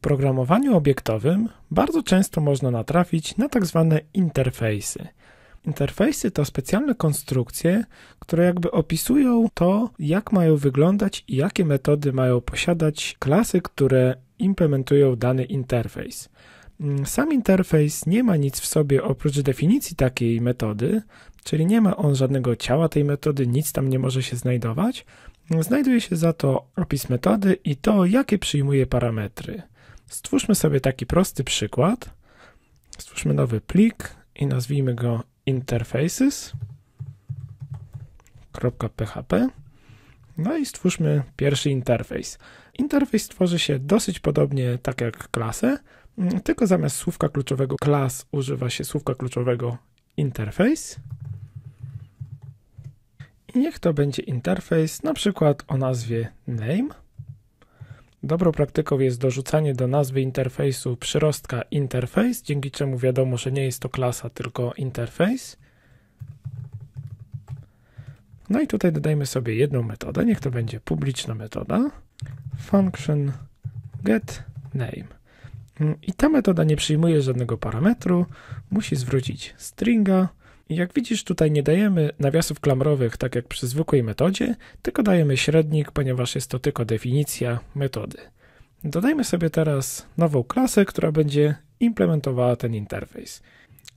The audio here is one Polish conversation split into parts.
programowaniu obiektowym bardzo często można natrafić na tak zwane interfejsy. Interfejsy to specjalne konstrukcje, które jakby opisują to, jak mają wyglądać i jakie metody mają posiadać klasy, które implementują dany interfejs. Mm, sam interfejs nie ma nic w sobie oprócz definicji takiej metody, czyli nie ma on żadnego ciała tej metody, nic tam nie może się znajdować, Znajduje się za to opis metody i to, jakie przyjmuje parametry. Stwórzmy sobie taki prosty przykład. Stwórzmy nowy plik i nazwijmy go interfaces.php. No i stwórzmy pierwszy interfejs. Interfejs tworzy się dosyć podobnie tak jak klasę, tylko zamiast słówka kluczowego class używa się słówka kluczowego interface. Niech to będzie interfejs na przykład o nazwie name. Dobrą praktyką jest dorzucanie do nazwy interfejsu przyrostka interface, dzięki czemu wiadomo, że nie jest to klasa, tylko interfejs. No i tutaj dodajmy sobie jedną metodę, niech to będzie publiczna metoda, function getName. Mm, I ta metoda nie przyjmuje żadnego parametru, musi zwrócić stringa, jak widzisz, tutaj nie dajemy nawiasów klamrowych, tak jak przy zwykłej metodzie, tylko dajemy średnik, ponieważ jest to tylko definicja metody. Dodajmy sobie teraz nową klasę, która będzie implementowała ten interfejs.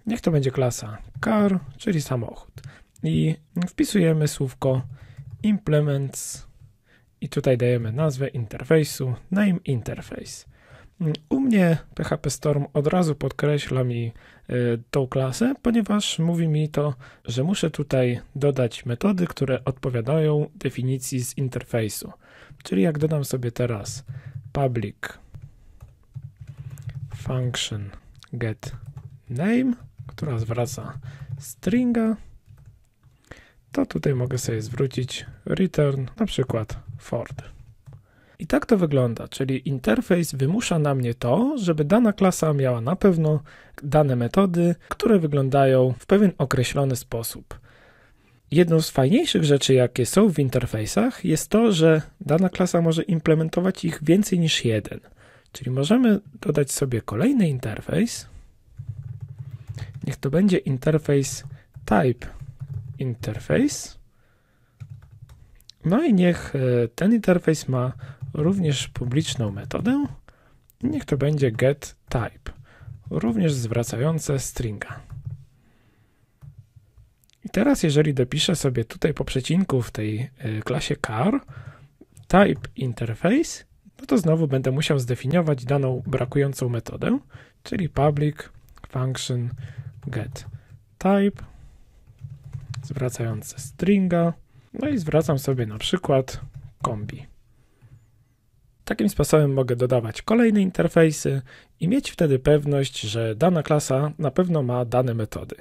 Niech to będzie klasa car, czyli samochód. I wpisujemy słówko implements i tutaj dajemy nazwę interfejsu, name interface. U mnie PHP Storm od razu podkreśla mi e, tą klasę, ponieważ mówi mi to, że muszę tutaj dodać metody, które odpowiadają definicji z interfejsu. Czyli jak dodam sobie teraz public function get name, która zwraca stringa, to tutaj mogę sobie zwrócić return na przykład Ford. I tak to wygląda, czyli interfejs wymusza na mnie to, żeby dana klasa miała na pewno dane metody, które wyglądają w pewien określony sposób. Jedną z fajniejszych rzeczy, jakie są w interfejsach, jest to, że dana klasa może implementować ich więcej niż jeden. Czyli możemy dodać sobie kolejny interfejs. Niech to będzie interfejs type interface. No i niech e, ten interfejs ma również publiczną metodę, niech to będzie get type, również zwracające stringa. I teraz, jeżeli dopiszę sobie tutaj po przecinku w tej y, klasie car type interface, no to znowu będę musiał zdefiniować daną brakującą metodę, czyli public function get type zwracające stringa. No i zwracam sobie na przykład kombi. Takim sposobem mogę dodawać kolejne interfejsy i mieć wtedy pewność, że dana klasa na pewno ma dane metody.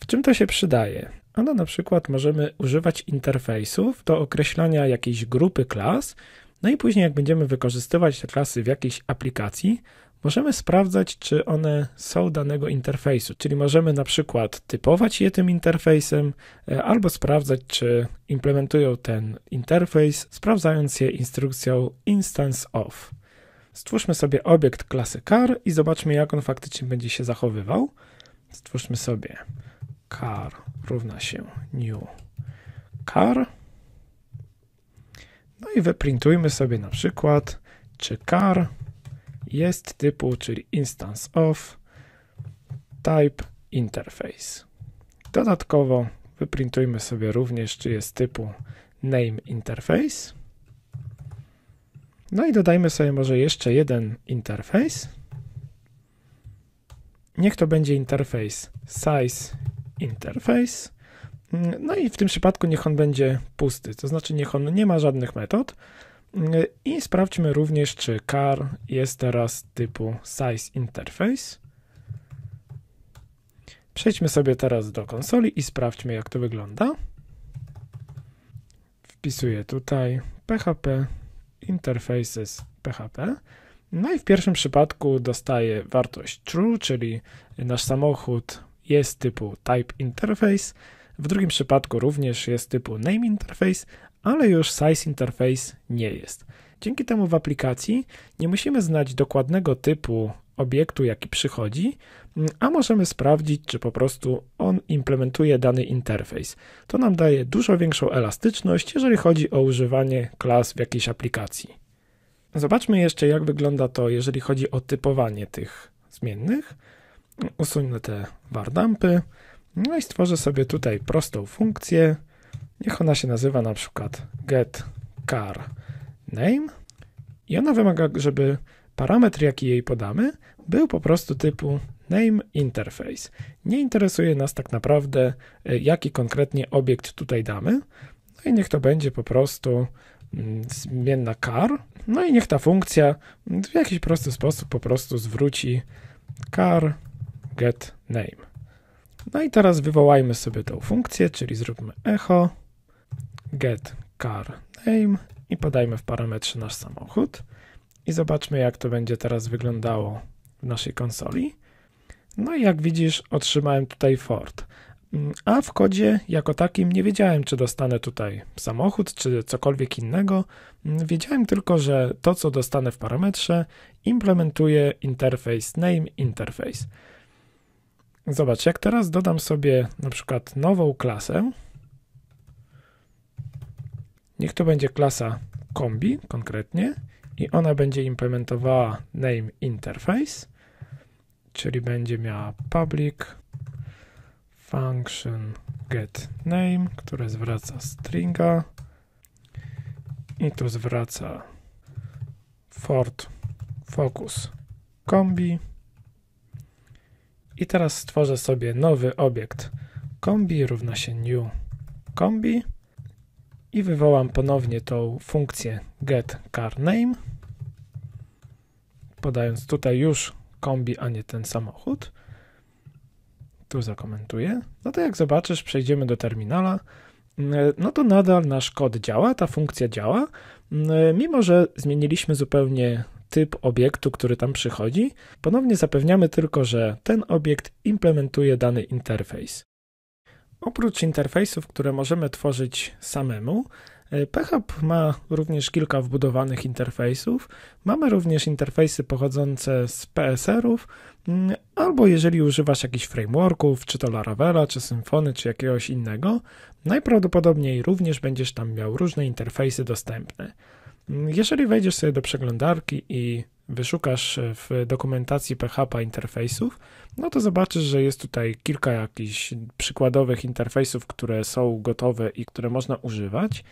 W czym to się przydaje? Ano na przykład możemy używać interfejsów do określania jakiejś grupy klas, no i później jak będziemy wykorzystywać te klasy w jakiejś aplikacji, możemy sprawdzać, czy one są danego interfejsu, czyli możemy na przykład typować je tym interfejsem, e, albo sprawdzać, czy implementują ten interfejs, sprawdzając je instrukcją instance of. Stwórzmy sobie obiekt klasy car i zobaczmy, jak on faktycznie będzie się zachowywał. Stwórzmy sobie car równa się new car. No i wyprintujmy sobie na przykład, czy car jest typu, czyli instance of type interface. Dodatkowo wyprintujmy sobie również, czy jest typu name interface. No i dodajmy sobie może jeszcze jeden interfejs. Niech to będzie interfejs size interface. Mm, no i w tym przypadku niech on będzie pusty, to znaczy niech on nie ma żadnych metod, i sprawdźmy również, czy car jest teraz typu size interface. Przejdźmy sobie teraz do konsoli i sprawdźmy, jak to wygląda. Wpisuję tutaj PHP interfaces PHP. No i w pierwszym przypadku dostaję wartość true, czyli nasz samochód jest typu type interface. W drugim przypadku również jest typu name interface, ale już size interface nie jest. Dzięki temu w aplikacji nie musimy znać dokładnego typu obiektu, jaki przychodzi, mm, a możemy sprawdzić, czy po prostu on implementuje dany interfejs. To nam daje dużo większą elastyczność, jeżeli chodzi o używanie klas w jakiejś aplikacji. Zobaczmy jeszcze, jak wygląda to, jeżeli chodzi o typowanie tych zmiennych. Usunę te wardampy, no i stworzę sobie tutaj prostą funkcję Niech ona się nazywa na przykład get car name i ona wymaga, żeby parametr, jaki jej podamy, był po prostu typu name interface. Nie interesuje nas tak naprawdę, y, jaki konkretnie obiekt tutaj damy. No i niech to będzie po prostu mm, zmienna car. No i niech ta funkcja w jakiś prosty sposób po prostu zwróci car get name. No i teraz wywołajmy sobie tą funkcję, czyli zróbmy echo get car name i podajmy w parametrze nasz samochód i zobaczmy jak to będzie teraz wyglądało w naszej konsoli. No i jak widzisz otrzymałem tutaj Ford. Mm, a w kodzie jako takim nie wiedziałem, czy dostanę tutaj samochód, czy cokolwiek innego. Mm, wiedziałem tylko, że to, co dostanę w parametrze, implementuje interface name interface. Zobacz, jak teraz dodam sobie na przykład nową klasę, Niech to będzie klasa kombi konkretnie i ona będzie implementowała name interface, czyli będzie miała public function get name, które zwraca stringa i tu zwraca Ford Focus kombi. I teraz stworzę sobie nowy obiekt kombi równa się new kombi i wywołam ponownie tą funkcję getCarName, podając tutaj już kombi, a nie ten samochód. Tu zakomentuję. No to jak zobaczysz, przejdziemy do terminala. No to nadal nasz kod działa, ta funkcja działa, mimo że zmieniliśmy zupełnie typ obiektu, który tam przychodzi. Ponownie zapewniamy tylko, że ten obiekt implementuje dany interfejs. Oprócz interfejsów, które możemy tworzyć samemu, PHP y, ma również kilka wbudowanych interfejsów. Mamy również interfejsy pochodzące z PSR-ów, mm, albo jeżeli używasz jakichś frameworków, czy to Laravela, czy Symfony, czy jakiegoś innego, najprawdopodobniej również będziesz tam miał różne interfejsy dostępne. Mm, jeżeli wejdziesz sobie do przeglądarki i wyszukasz e, w dokumentacji PHP interfejsów, no to zobaczysz, że jest tutaj kilka jakichś przykładowych interfejsów, które są gotowe i które można używać.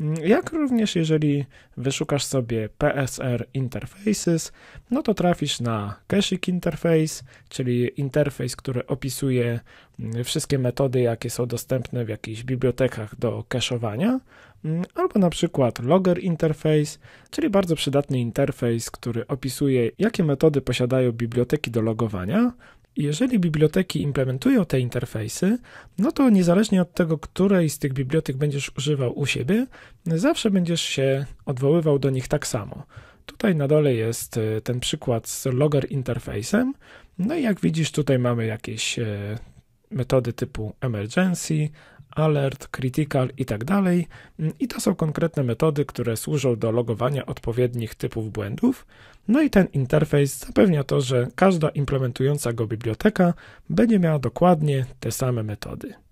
Mm, jak również jeżeli wyszukasz sobie PSR Interfaces, no to trafisz na Caching Interface, czyli interfejs, który opisuje wszystkie metody, jakie są dostępne w jakichś bibliotekach do cache'owania, mm, albo na przykład logger interface, czyli bardzo przydatny interfejs, który opisuje, jakie metody posiadają biblioteki do logowania. Jeżeli biblioteki implementują te interfejsy, no to niezależnie od tego, której z tych bibliotek będziesz używał u siebie, zawsze będziesz się odwoływał do nich tak samo. Tutaj na dole jest e, ten przykład z logger interfejsem. No i jak widzisz, tutaj mamy jakieś e, metody typu emergency, alert, critical i tak dalej. I to są konkretne metody, które służą do logowania odpowiednich typów błędów. No i ten interfejs zapewnia to, że każda implementująca go biblioteka będzie miała dokładnie te same metody.